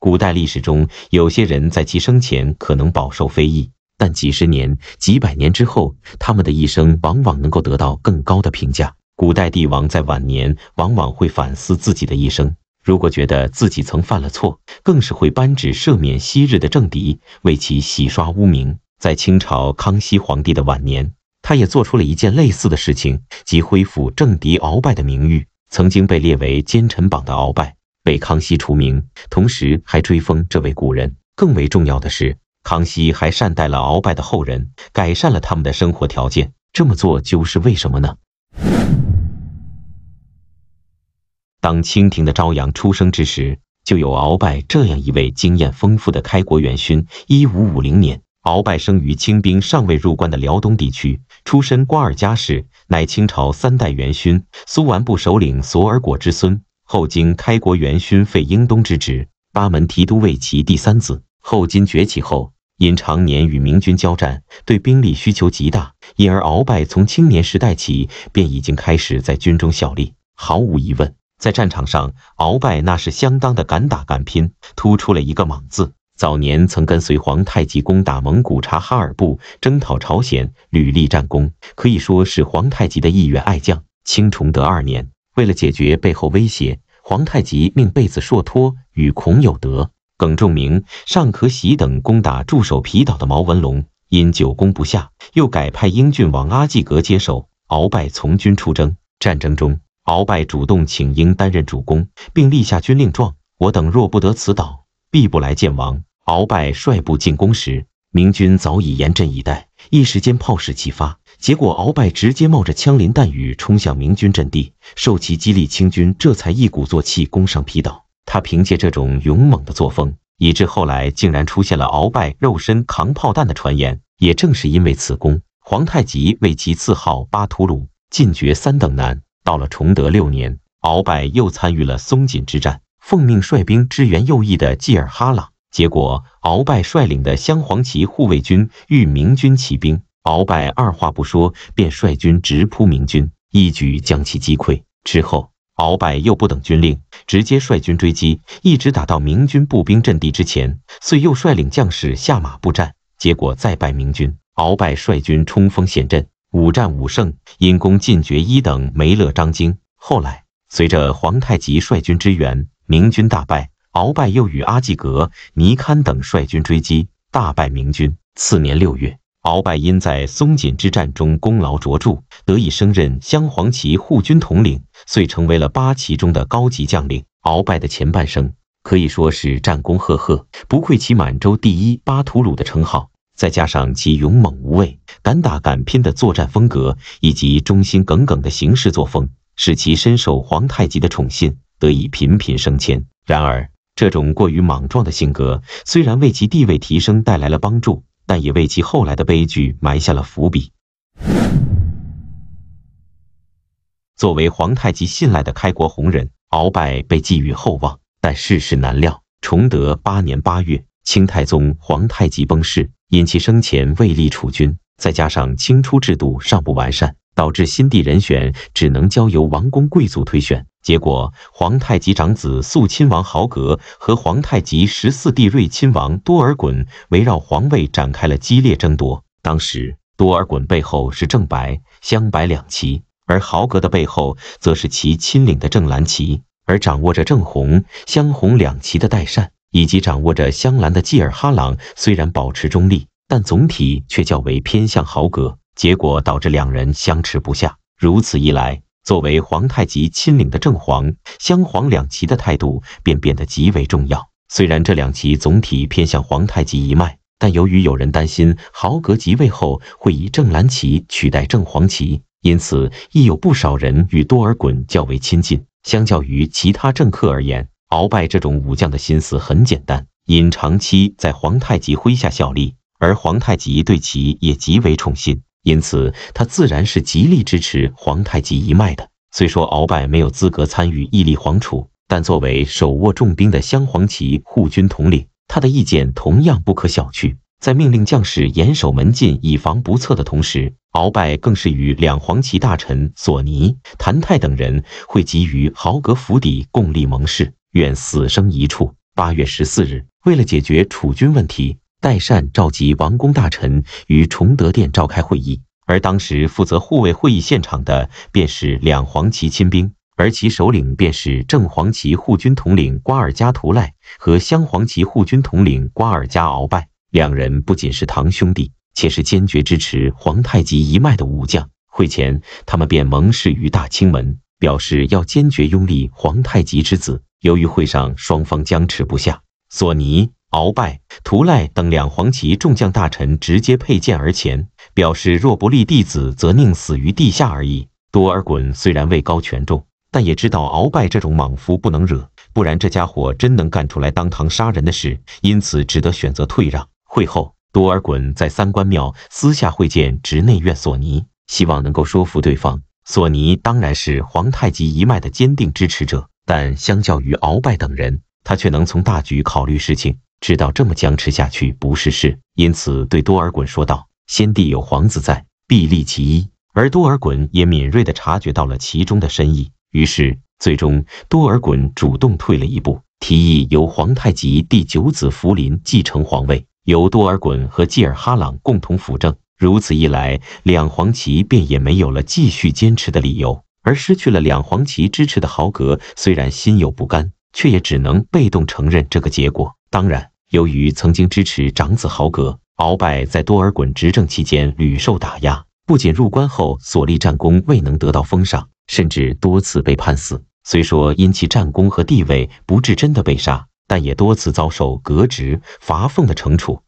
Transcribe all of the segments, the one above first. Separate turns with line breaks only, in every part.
古代历史中，有些人在其生前可能饱受非议，但几十年、几百年之后，他们的一生往往能够得到更高的评价。古代帝王在晚年往往会反思自己的一生，如果觉得自己曾犯了错，更是会颁旨赦免昔日的政敌，为其洗刷污名。在清朝康熙皇帝的晚年，他也做出了一件类似的事情，即恢复政敌鳌拜的名誉。曾经被列为奸臣榜的鳌拜。被康熙除名，同时还追封这位古人。更为重要的是，康熙还善待了鳌拜的后人，改善了他们的生活条件。这么做就是为什么呢？当清廷的朝阳出生之时，就有鳌拜这样一位经验丰富的开国元勋。一五五零年，鳌拜生于清兵尚未入关的辽东地区，出身瓜尔佳氏，乃清朝三代元勋苏完部首领索尔果之孙。后经开国元勋费英东之职，八门提督魏齐第三子。后金崛起后，因常年与明军交战，对兵力需求极大，因而鳌拜从青年时代起便已经开始在军中效力。毫无疑问，在战场上，鳌拜那是相当的敢打敢拼，突出了一个“莽”字。早年曾跟随皇太极攻打蒙古察哈尔部，征讨朝鲜，屡立战功，可以说是皇太极的一员爱将。清崇德二年。为了解决背后威胁，皇太极命贝子硕托与孔有德、耿仲明、尚可喜等攻打驻守皮岛的毛文龙。因久攻不下，又改派英郡王阿济格接手。鳌拜从军出征，战争中，鳌拜主动请缨担任主攻，并立下军令状：我等若不得此岛，必不来见王。鳌拜率部进攻时。明军早已严阵以待，一时间炮矢齐发，结果鳌拜直接冒着枪林弹雨冲向明军阵地，受其激励，清军这才一鼓作气攻上皮岛。他凭借这种勇猛的作风，以致后来竟然出现了鳌拜肉身扛炮弹的传言。也正是因为此功，皇太极为其赐号巴图鲁，进爵三等男。到了崇德六年，鳌拜又参与了松锦之战，奉命率兵支援右翼的济尔哈朗。结果，鳌拜率领的镶黄旗护卫军遇明军骑兵，鳌拜二话不说，便率军直扑明军，一举将其击溃。之后，鳌拜又不等军令，直接率军追击，一直打到明军步兵阵地之前，遂又率领将士下马布战，结果再败明军。鳌拜率军冲锋陷阵，五战五胜，因功晋爵一等梅勒张京。后来，随着皇太极率军支援，明军大败。鳌拜又与阿济格、尼堪等率军追击，大败明军。次年六月，鳌拜因在松锦之战中功劳卓著，得以升任镶黄旗护军统领，遂成为了八旗中的高级将领。鳌拜的前半生可以说是战功赫赫，不愧其满洲第一巴图鲁的称号。再加上其勇猛无畏、敢打敢拼的作战风格，以及忠心耿耿的行事作风，使其深受皇太极的宠信，得以频频升迁。然而，这种过于莽撞的性格，虽然为其地位提升带来了帮助，但也为其后来的悲剧埋下了伏笔。作为皇太极信赖的开国红人，鳌拜被寄予厚望，但世事难料。崇德八年八月，清太宗皇太极崩逝，因其生前未立储君，再加上清初制度尚不完善。导致新帝人选只能交由王公贵族推选，结果皇太极长子肃亲王豪格和皇太极十四弟睿亲王多尔衮围绕皇位展开了激烈争夺。当时，多尔衮背后是正白、镶白两旗，而豪格的背后则是其亲领的正蓝旗，而掌握着正红、镶红两旗的代善，以及掌握着镶蓝的济尔哈朗，虽然保持中立，但总体却较为偏向豪格。结果导致两人相持不下。如此一来，作为皇太极亲领的正黄、镶黄两旗的态度便变得极为重要。虽然这两旗总体偏向皇太极一脉，但由于有人担心豪格即位后会以正蓝旗取代正黄旗，因此亦有不少人与多尔衮较为亲近。相较于其他政客而言，鳌拜这种武将的心思很简单：因长期在皇太极麾下效力，而皇太极对其也极为宠信。因此，他自然是极力支持皇太极一脉的。虽说鳌拜没有资格参与屹立皇储，但作为手握重兵的镶黄旗护军统领，他的意见同样不可小觑。在命令将士严守门禁以防不测的同时，鳌拜更是与两黄旗大臣索尼、谭泰等人会集于豪格府邸，共立盟誓，愿死生一处。八月十四日，为了解决储君问题。代善召集王公大臣于崇德殿召开会议，而当时负责护卫会议现场的便是两黄旗亲兵，而其首领便是正黄旗护军统领瓜尔佳图赖和镶黄旗护军统领瓜尔佳鳌拜。两人不仅是堂兄弟，且是坚决支持皇太极一脉的武将。会前，他们便盟誓于大清门，表示要坚决拥立皇太极之子。由于会上双方僵持不下，索尼。鳌拜、图赖等两黄旗众将大臣直接佩剑而前，表示若不立弟子，则宁死于地下而已。多尔衮虽然位高权重，但也知道鳌拜这种莽夫不能惹，不然这家伙真能干出来当堂杀人的事。因此只得选择退让。会后，多尔衮在三官庙私下会见执内院索尼，希望能够说服对方。索尼当然是皇太极一脉的坚定支持者，但相较于鳌拜等人，他却能从大局考虑事情。知道这么僵持下去不是事，因此对多尔衮说道：“先帝有皇子在，必立其一。”而多尔衮也敏锐地察觉到了其中的深意，于是最终多尔衮主动退了一步，提议由皇太极第九子福临继承皇位，由多尔衮和济尔哈朗共同辅政。如此一来，两黄旗便也没有了继续坚持的理由，而失去了两黄旗支持的豪格，虽然心有不甘。却也只能被动承认这个结果。当然，由于曾经支持长子豪格，鳌拜在多尔衮执政期间屡受打压，不仅入关后所立战功未能得到封赏，甚至多次被判死。虽说因其战功和地位不至真的被杀，但也多次遭受革职、罚俸的惩处。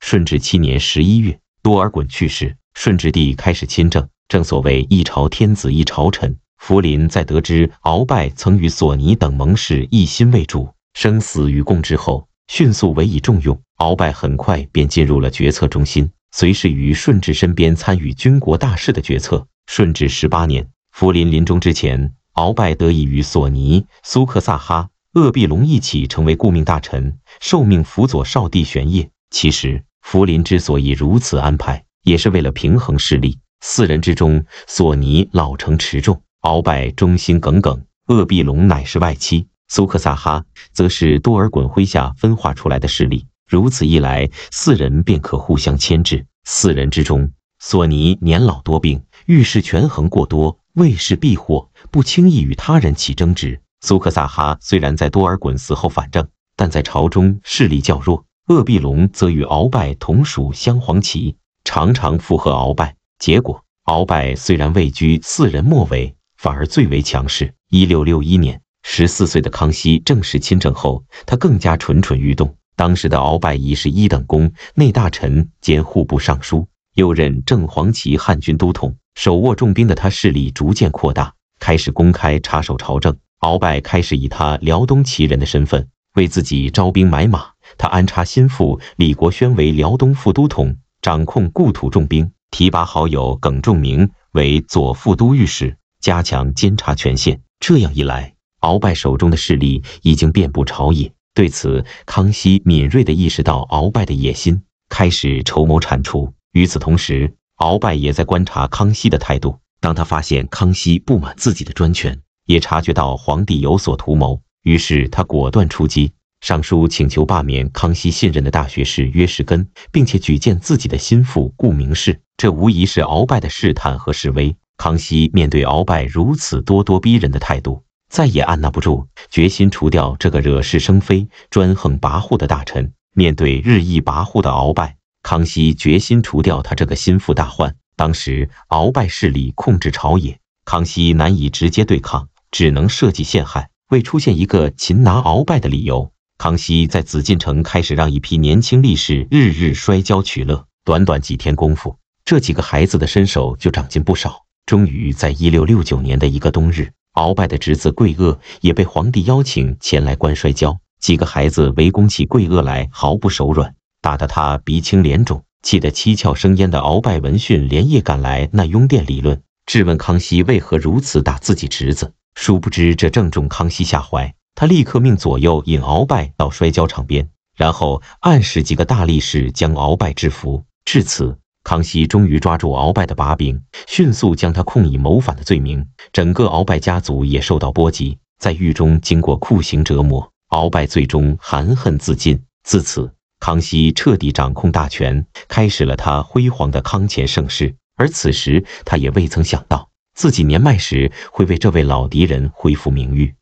顺治七年十一月，多尔衮去世，顺治帝开始亲政。正所谓一朝天子一朝臣。福临在得知鳌拜曾与索尼等盟士一心为主、生死与共之后，迅速委以重用。鳌拜很快便进入了决策中心，随侍于顺治身边，参与军国大事的决策。顺治十八年，福临临终之前，鳌拜得以与索尼、苏克萨哈、鄂必隆一起成为顾命大臣，受命辅佐少帝玄烨。其实，福临之所以如此安排，也是为了平衡势力。四人之中，索尼老成持重。鳌拜忠心耿耿，鄂必龙乃是外戚，苏克萨哈则是多尔衮麾下分化出来的势力。如此一来，四人便可互相牵制。四人之中，索尼年老多病，遇事权衡过多，为事避祸，不轻易与他人起争执。苏克萨哈虽然在多尔衮死后反正，但在朝中势力较弱。鄂必龙则与鳌拜同属镶黄旗，常常附和鳌拜。结果，鳌拜虽然位居四人末尾。反而最为强势。一六六一年，十四岁的康熙正式亲政后，他更加蠢蠢欲动。当时的鳌拜已是一等功、内大臣兼户部尚书，又任正黄旗汉军都统，手握重兵的他势力逐渐扩大，开始公开插手朝政。鳌拜开始以他辽东旗人的身份为自己招兵买马，他安插心腹李国轩为辽东副都统，掌控故土重兵，提拔好友耿仲明为左副都御史。加强监察权限，这样一来，鳌拜手中的势力已经遍布朝野。对此，康熙敏锐地意识到鳌拜的野心，开始筹谋铲除。与此同时，鳌拜也在观察康熙的态度。当他发现康熙不满自己的专权，也察觉到皇帝有所图谋，于是他果断出击，上书请求罢免康熙信任的大学士约什根，并且举荐自己的心腹顾名世。这无疑是鳌拜的试探和示威。康熙面对鳌拜如此咄咄逼人的态度，再也按捺不住，决心除掉这个惹是生非、专横跋扈的大臣。面对日益跋扈的鳌拜，康熙决心除掉他这个心腹大患。当时鳌拜势力控制朝野，康熙难以直接对抗，只能设计陷害，为出现一个擒拿鳌拜的理由。康熙在紫禁城开始让一批年轻力士日日摔跤取乐，短短几天功夫，这几个孩子的身手就长进不少。终于，在一六六九年的一个冬日，鳌拜的侄子贵鄂也被皇帝邀请前来观摔跤。几个孩子围攻起贵鄂来，毫不手软，打得他鼻青脸肿，气得七窍生烟的鳌拜闻讯连夜赶来那雍殿理论，质问康熙为何如此打自己侄子。殊不知这正中康熙下怀，他立刻命左右引鳌拜到摔跤场边，然后暗示几个大力士将鳌拜制服。至此。康熙终于抓住鳌拜的把柄，迅速将他控以谋反的罪名，整个鳌拜家族也受到波及。在狱中经过酷刑折磨，鳌拜最终含恨自尽。自此，康熙彻底掌控大权，开始了他辉煌的康乾盛世。而此时，他也未曾想到，自己年迈时会为这位老敌人恢复名誉。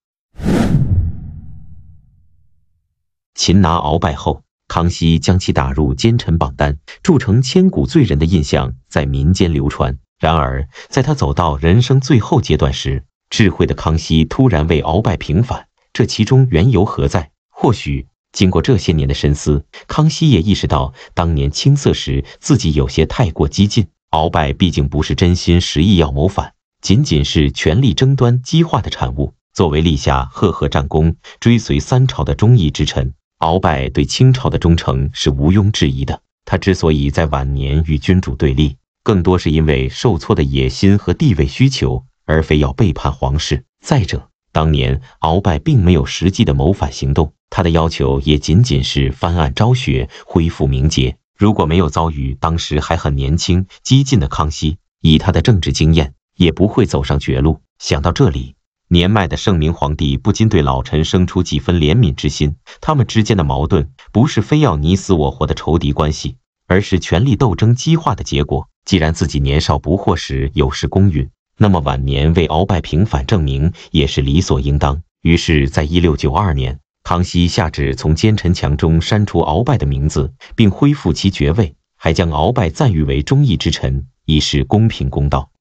擒拿鳌拜后。康熙将其打入奸臣榜单，铸成千古罪人的印象在民间流传。然而，在他走到人生最后阶段时，智慧的康熙突然为鳌拜平反，这其中缘由何在？或许经过这些年的深思，康熙也意识到，当年青涩时自己有些太过激进。鳌拜毕竟不是真心实意要谋反，仅仅是权力争端激化的产物。作为立下赫赫战功、追随三朝的忠义之臣。鳌拜对清朝的忠诚是毋庸置疑的。他之所以在晚年与君主对立，更多是因为受挫的野心和地位需求，而非要背叛皇室。再者，当年鳌拜并没有实际的谋反行动，他的要求也仅仅是翻案昭雪、恢复名节。如果没有遭遇当时还很年轻、激进的康熙，以他的政治经验，也不会走上绝路。想到这里。年迈的圣明皇帝不禁对老臣生出几分怜悯之心。他们之间的矛盾不是非要你死我活的仇敌关系，而是权力斗争激化的结果。既然自己年少不惑时有失公允，那么晚年为鳌拜平反证明也是理所应当。于是，在一六九二年，康熙下旨从奸臣墙中删除鳌拜的名字，并恢复其爵位，还将鳌拜赞誉为忠义之臣，以示公平公道。